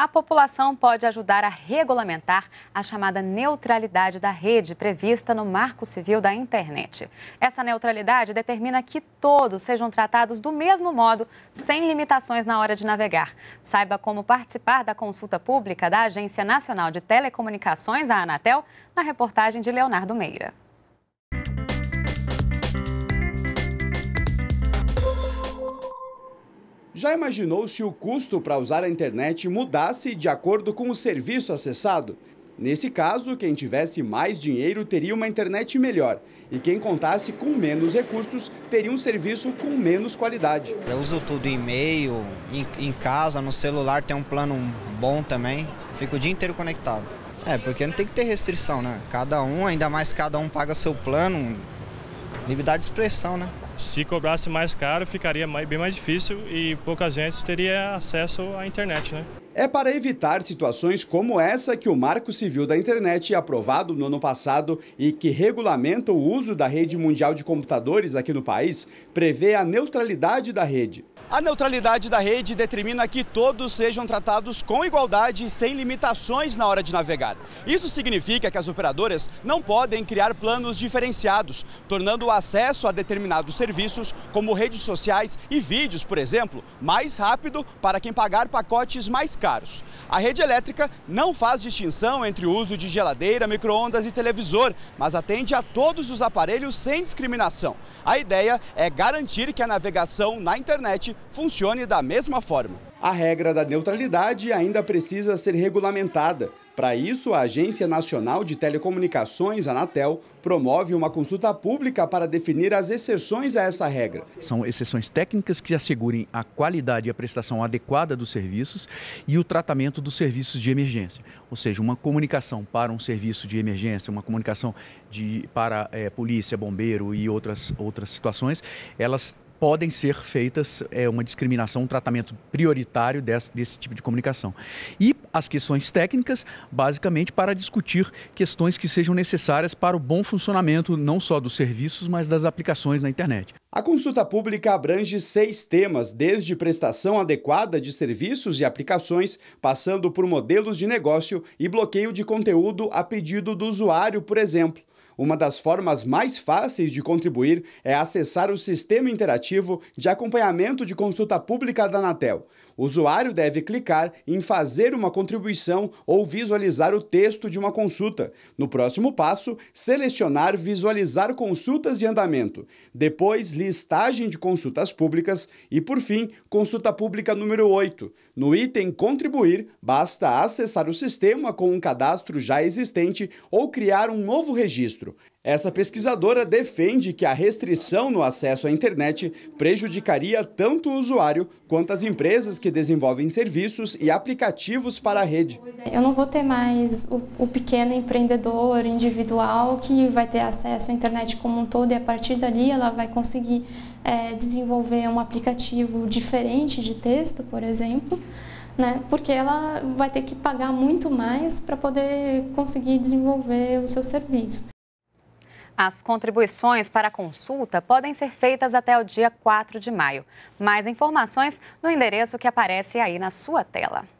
a população pode ajudar a regulamentar a chamada neutralidade da rede prevista no Marco Civil da Internet. Essa neutralidade determina que todos sejam tratados do mesmo modo, sem limitações na hora de navegar. Saiba como participar da consulta pública da Agência Nacional de Telecomunicações, a Anatel, na reportagem de Leonardo Meira. Já imaginou se o custo para usar a internet mudasse de acordo com o serviço acessado? Nesse caso, quem tivesse mais dinheiro teria uma internet melhor e quem contasse com menos recursos teria um serviço com menos qualidade. Eu uso tudo e-mail, em, em casa, no celular tem um plano bom também, fico o dia inteiro conectado. É, porque não tem que ter restrição, né? Cada um, ainda mais cada um paga seu plano, liberdade de expressão, né? Se cobrasse mais caro, ficaria bem mais difícil e pouca gente teria acesso à internet, né? É para evitar situações como essa que o Marco Civil da Internet, aprovado no ano passado e que regulamenta o uso da rede mundial de computadores aqui no país, prevê a neutralidade da rede. A neutralidade da rede determina que todos sejam tratados com igualdade e sem limitações na hora de navegar. Isso significa que as operadoras não podem criar planos diferenciados, tornando o acesso a determinados serviços, como redes sociais e vídeos, por exemplo, mais rápido para quem pagar pacotes mais caros. A rede elétrica não faz distinção entre o uso de geladeira, micro-ondas e televisor, mas atende a todos os aparelhos sem discriminação. A ideia é garantir que a navegação na internet funcione da mesma forma. A regra da neutralidade ainda precisa ser regulamentada. Para isso, a Agência Nacional de Telecomunicações, Anatel, promove uma consulta pública para definir as exceções a essa regra. São exceções técnicas que assegurem a qualidade e a prestação adequada dos serviços e o tratamento dos serviços de emergência. Ou seja, uma comunicação para um serviço de emergência, uma comunicação de, para é, polícia, bombeiro e outras, outras situações, elas podem ser feitas é, uma discriminação, um tratamento prioritário desse, desse tipo de comunicação. E as questões técnicas, basicamente, para discutir questões que sejam necessárias para o bom funcionamento não só dos serviços, mas das aplicações na internet. A consulta pública abrange seis temas, desde prestação adequada de serviços e aplicações, passando por modelos de negócio e bloqueio de conteúdo a pedido do usuário, por exemplo. Uma das formas mais fáceis de contribuir é acessar o Sistema Interativo de Acompanhamento de Consulta Pública da Anatel. O usuário deve clicar em Fazer uma contribuição ou visualizar o texto de uma consulta. No próximo passo, selecionar Visualizar consultas de andamento. Depois, Listagem de consultas públicas. E, por fim, Consulta Pública número 8. No item Contribuir, basta acessar o sistema com um cadastro já existente ou criar um novo registro. Essa pesquisadora defende que a restrição no acesso à internet prejudicaria tanto o usuário quanto as empresas que desenvolvem serviços e aplicativos para a rede. Eu não vou ter mais o, o pequeno empreendedor individual que vai ter acesso à internet como um todo e a partir dali ela vai conseguir é, desenvolver um aplicativo diferente de texto, por exemplo. Né? Porque ela vai ter que pagar muito mais para poder conseguir desenvolver o seu serviço. As contribuições para a consulta podem ser feitas até o dia 4 de maio. Mais informações no endereço que aparece aí na sua tela.